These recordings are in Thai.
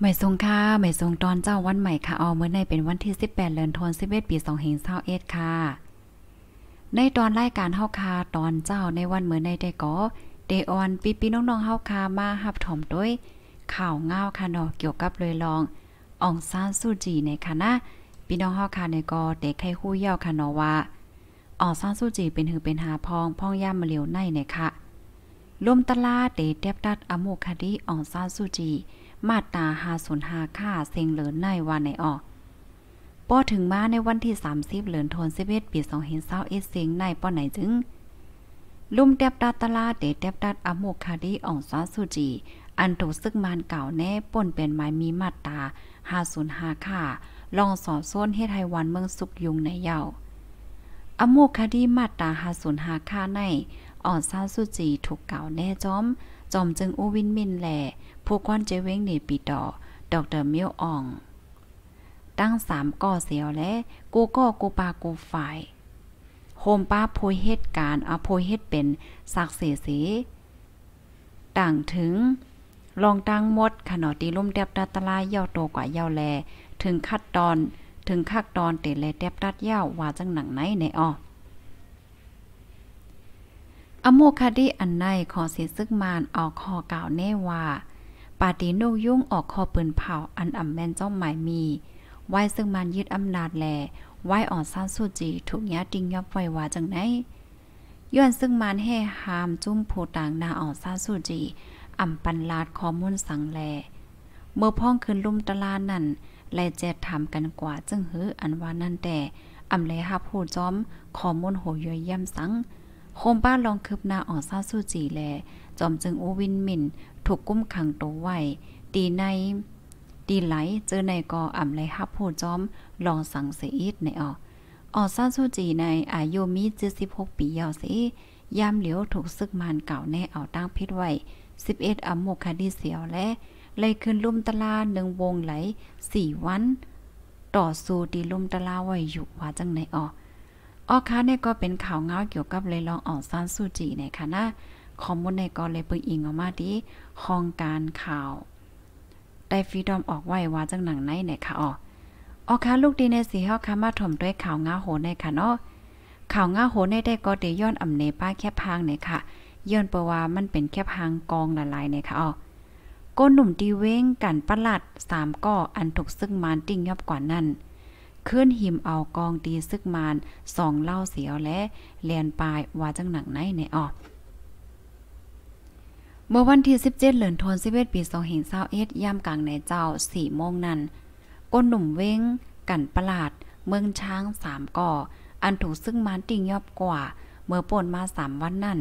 ใหม่ทรงค่ะใหม่ทรงตอนเจ้าวันใหม่ค่ะเอาเมื่อในเป็นวันที่ 18เดือนธันวาคมปี2 5 2 1ค่ะในตอนรายการเฮาคาตอนเจ้าในวันเมื่อในได้ก็เดออนปีปีน้องๆเฮาคามาหับถอมด้วยข่าวง้าวค่ะเนาะเกี่ยวกับเลยลองอ่องซานซูจีในค่ะนะพี่น้องเฮาคาในก็เด็กให้ฮู้เย่าค่ะเนาะว่าอองซานซูจีเป็นหือเป็นหาพองพ่องย่ามมาเหลียวในในค่ะลมตลาเดเดบดัดอโมคดีอองซาสุจี มาตาหาสุนหาค่าเซิงเหลือในวันในออกป้อถึงมาในวันที่30เหลือนทนสิเวตปีสองเห็นเศร้าเอเซิงในป้อไหนจึง ลุมเดบดัดตลาเดเดบดัดอโมคดีอองซาสุจีอันถูกซึกมานเก่าแน่ป่นเปลี่ยนไม้มีมาตาหาสุนหาค่าลองสอบส้นเฮไทยวันเมืองสุกยุงในเยาอโมคดีมาตาหาสุนหาค่า ในอ่อนซ่าสุจี ถูกเก่า แน่จอม จอม จึงอู้วิน มินแหล่ผู้ก้อนเจเว้งเนีปีดอดอกเดอร์มิวอ่อง ตั้งสามก่อเสียวและกูก็กู ปากูฝ่ายโฮมป้าโพยเหตุการณ์อาโพยเหตุเป็นสักเสเสต่างถึง ลองตั้งมดขนอตีลุ่มเดบดัตลาย ยาว โต กว่ายาวแลถึงคัดตอนถึงคักตอนเตะแลเดบดัดยาวว่าจังหนังไหนในอ้ออโมคดีอันในขอเสียซึกมานออกคอเก่าแน่ว่า ปาติโนยุ่งออกคอปืนเผาอันอ่ำแม่นเจ้าหมายมี ไว้ซึ่งมันยึดอำนาจแล ไว้อ่อนซ่านสุจีถูกยะติงยอบไฟวาจังไหนย้อนซึ่งมันแห่หามจุ้มโพต่างนาอ่อนซ่านสุจีอ่ำปันลาดขอมุ่นสังแล เมื่อพ้องขึ้นลุ่มตะลานั่น แลแจดถามกันกว่าจึงหืออันว่านั่นแต่อ่ำแลหับผูจอมขอมุ่นโหยย่ำสังโคมบ้าน ลองคืบหน้าอ่อนซาสู้จีแลจอม จึงอูวินมินถูก กุ้มขัง ตัวไวตีในตีไหลเจอใน กออ่ำไรฮับผู้จอม ลองสั่งเสียอิดในออออซาซูจีในอายุมีเจ็ดสิบหกปียาวเสียามเหลียวถูกซึกมาน เก่าแน่เอาตั้งพิษไวสิบเอ็ดอัมโมคาดีเสียวและ เลยขึ้นลุ่มตะลาหนึ่งวงไหลสี่วัน ต่อสู้ดีลุ่มตะลาไว้อยู่ว่าจังในออออค่ะเนี่ยก็เป็นข่าวเงาเกี่ยวกับเลยลองอ่องซานสูจีในคณะนะข้อมูลในก็เลยเปิงอิงออกมาดีคหองการข่าว ได้ฟรีดอมออกไว้ว่าจังหนังไหนในค่ะอ๋ออค่ะลูกดีในสีเฮาค่ะมาถมด้วยข่าวง้าโหในค่ะเนาะ ข่าวง้าโหในได้ก็เด้ย้อนอำเนป้าแคบพางในยค่ะย้อนเปว่ามันเป็นแคบพางกองละลายในค่ะอ๋อก้นหนุ่มดีเว้งกันประหลัดสามก่ออันถูกซึ่งมานติ้งยอบกว่านั้นเคลื่อนหิมเอากองตีซึกมานสองเล่า เสียวและแลนปลายว่าจัง หนังไหนในออกเมื่อวันที่ 17เหลือนทน11ปี2521ย่ำกลางในเจ้า4โมงนั้นก้นหนุ่มเว้งกันประหลาดเมืองช้างสามก่อ อันถูกซึ่งมันติ่งยอบกว่า เมื่อป่นมาสามวันนั้น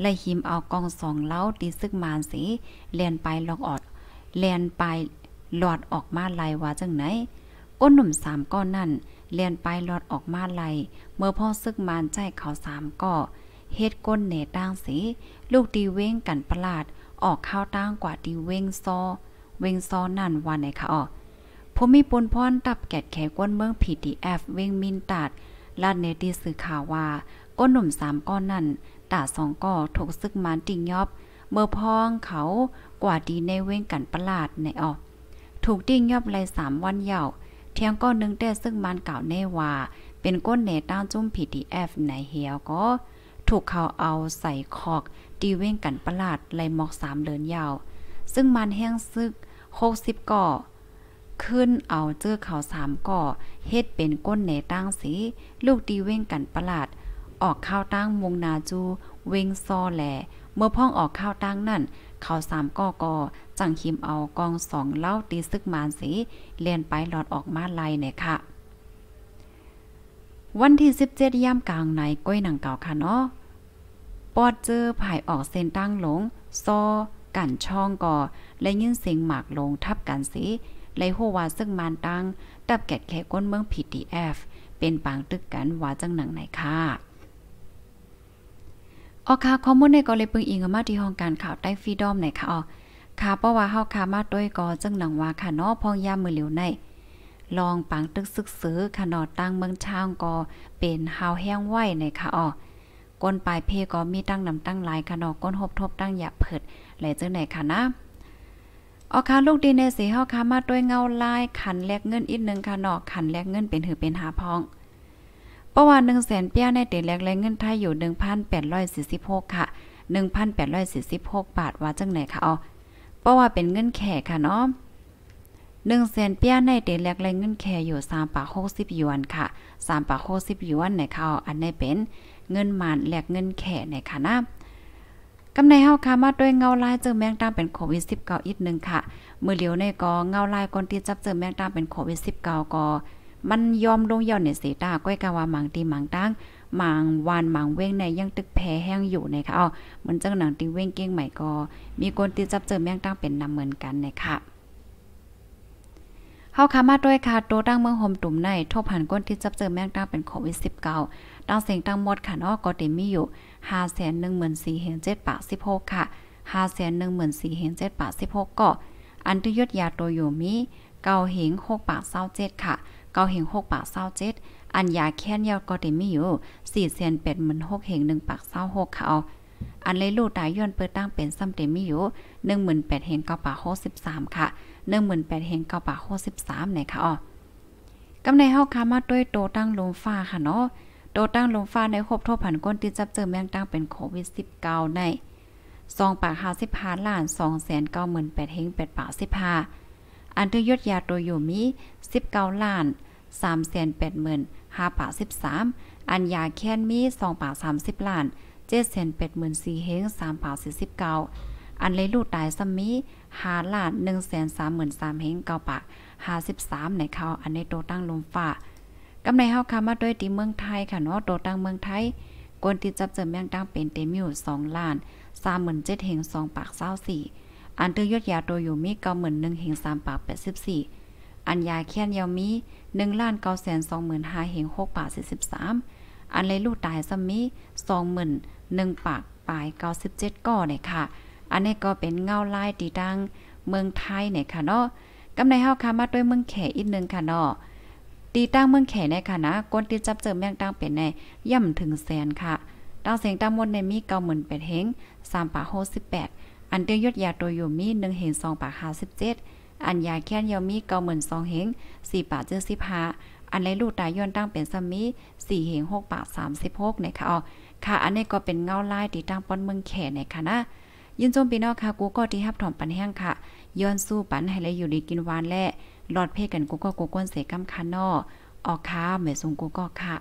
และหิมเอากองสองเล้าตีซึกมานสีเลียนไปลองออดเลียนไปหลอดออกมาลายว่าจังไหนก้นหนุ่มสามก้อนนั่นเลียนไปหลอดออกมาไหลเมื่อพ่อซึกมานใจเขาสามก่อเฮ็ดก้นเนตั้งสี ลูกดีเว้งกันประหลาด ออกข้าวตั้งกว่าดีเว้งซอ เว้งซอนั่นวันไหนคะอ๋อผมมีปนพรตับแกดแขกก้นเมืองพีดีเอฟเว้งมินตาดลาดเนตีสื่อข่าวว่า ก้นหนุ่มสามก้อนนั่นตาสองก่อถูกซึกมานติงยอบ เมื่อพ้องเขากว่าดีในเว้งกันประหลาดในออก ถูกติงยอบไลสามวันเหยา่เทียงก้อนนึงแต่ซึ่งมันเก่าแน่ว่าเป็นก้นเนต้าจุ้ม PDF ฟในเหียวก็ ถูกเขาเอาใส่คอกตีเว้งกันประหลาดลายหมอกสามเลินยาว ซึ่งมันแห้งซึกโคกสิบก่อขึ้นเอาเจื้อเขาสามก่อเฮ็ดเป็นก้นเนตั้งสีลูกตีเว้งกันประหลาด ออกข้าวตั้งมุงนาจู เวงซอแหลเมื่อพ่องออกข้าวตั้งนั่นเขาสามก่อก่อจังหิมเอากองสองเล่าตีซึกมานสีเลียนไปหลอดออกมาลายเนี่ยค่ะ วันที่ 17ย่มกลางในก้อยหนังเก่าค่ะเนาะปอดเจอผายออกเส้นตั้งหลง ซอ กันช่องก่อ และยินเสียงหมากลงทับกันสีไลโัวาซึ่งมานตั้งตับแกดแค่ก้นเมือง p ดีเป็นปางตึกกันว่าจังหนังไหนค่ะออค่ะข้อมูลในก็เลยปึงอิงมาที่ห้องการข่าวใต้ฟรีดอมหนค่ะอ๋อค่ะเพราะว่าเฮาค่ะมาด้วยกอจังหนังว่าค่ะเนาะพองยามมือเหลียวในลองปังตึกซึกซื้อข่นอตั้งเมืองช่างกอเป็นหาวแห้งไหวในค่ะอ๋อก้นปลายเพก็มี ตั้งนำตั้งหลายข่นอก้นหบทบตั้งหยาเผิดหลายจังไหนค่ะนะออค่ะลูกดีในสีเฮาค่ะมาด้วยเงาลายขันแลกเงินอีกนึงค่ะนอขันแลกเงินเป็นหือเป็นหาพองประวัติ1 0 0 0 0แสนเปี้ยในเดือนแรกแรงเงินไทยอยู่1,846ค่ะ1,846 บาทว่าจังไหนคะอ๋อเพราะว่าเป็นเงินแขกค่ะเนาะหนึ่งแสนเปียในเดือนแรกแรงเงินแคอยู่สามปากหกสิบหยวนค่ะสามปากหกสิบหยวนในข่าวอันนี้เป็นเงินหมันแลกเงินแคในค่ะนะกำในเฮาค่ะมาด้วยเงาลายเจอแมงตามเป็นโควิด19อีกหนึ่งค่ะมือเหลียวในกอเงาลายก่อนที่จับเจอแมงตามเป็นโควิด19ก็มัน ยอมลงย่อนในเสตาก้อยกะว่าหมังตีหมังตั้งหมังวานหมังเว้งในยังตึกแพ้แห้งอยู่นะคะอ๋อเหมือนจังหนังตีเว้งเก้งใหม่ก็มีคนตีจับเจอแม่งตั้งเป็นนำเหมือนกันนะคะเฮาคามาด้วยค่ะโตตั้งเมืองโฮมตุ่มในทบหันก้นที่จับเจอแมงตั้งเป็นโควิด19ตั้งเสียงตั้งหมดค่ะนอกก็เต็มมีอยู่5 1 4 7 8ปาก6ค่ะ5 1 4 7 8ปาก6ก็อันที่ยดยาตัวอยู่มี9เหง6ปาก27ค่ะเก้าเหงหกปากเศร้าเจ็ดอันยาแค้นยาก็เต็มมีอยู่สี่เซนแปดหมื่นหกเหงหนึ่งปากเศร้าหกเขาอันเลยลูกตายย้อนเปิดตั้งเป็นซ้ำเต็มมีอยู่หนึ่งหมื่นแปดเหงเก้าปากหกสิบสามค่ะหนึ่งหมื่นแปดเหงเก้าปากหกสิบสามไหนค่ะอ๋อกำในห้าคามาด้วยโตตั้งลมฟ้าค่ะเนาะ โตตั้งลมฟ้าในครบทบ่ผันก้นที่จับเจอแมงตั้งเป็นโควิดสิบเก้าในซองปากหาสิบห้าล้านสองแสนเก้าหมื่นแปดเหงแปดปากสิบห้าอันที่ยดยาตัวอยู่มี19ล้าน3 8ห5 13 อันยาแค้นมี2ป่า30ล้าน7 8 4เฮง3ป่า49อันเลยลูกตายซ้มี5ล้าน1 3 3 3เฮง9ป่า53ในเขาอันในโตตั้งลมฝ่ากำในเฮาค่มาด้วยที่เมืองไทย ค่ะเนาะโตตั้งเมืองไทย กวนติดจับเจอแมงตั้งเป็นเต็มอยู่2ล้าน3 7 0 0เฮง2ปาก24อันตื้อยดยาตัวอยู่มีเกาหมื่นหนึ่งเหงสามปากแปดสิบสี่อันยาแค้นยาวมีหนึ่งล้านเกาแสนสองหมื่นห้าเหงหกปากสี่สิบสามอันเลยลูกตายสมีสองหมื่นหนึ่งปากปลายเก้าสิบเจ็ดก้อเนี่ยค่ะ อันนี้ก็เป็นเงาลายตีดังเมืองไทยเนี่ยค่ะเนาะกำในเฮาค่ะมาด้วยเมืองแขอีกนึงค่ะเนาะตีตั้งเมืองแขในค่ะนะก้นตีจับเจอแมงตั้งเป็นในย่ำถึงแสนค่ะ ดาวเสียงตั้งมดในมีเก้าหมื่นแปดเฮงสามปากหกสิบแปดอันเตียงยดยาตัวอยู่มีหนึ่งเห็นสองปากหาสิบเจ็ดอันยาแค้นยามีเกาเหมื่นสองเหงสี่ปากเจอสิบห้า อันไรลูกตายย้อนตั้งเป็นสมีสี่เหงหกปากสามสิบหกนะคะอ๋อค่ะอันนี้ก็เป็นเงาไล่ติดตั้งป้อนเมืองแขนะคะนะ ยินจมปีนอกค่ะกูก็ที่ฮับถอมปันแห้งค่ะย้อนสู้ปันให้เลยอยู่ดีกินวานและหลอดเพกันกูก็กูก้นเสกกาคันนอออกค้าเหมือนสงกูก็ค่ะ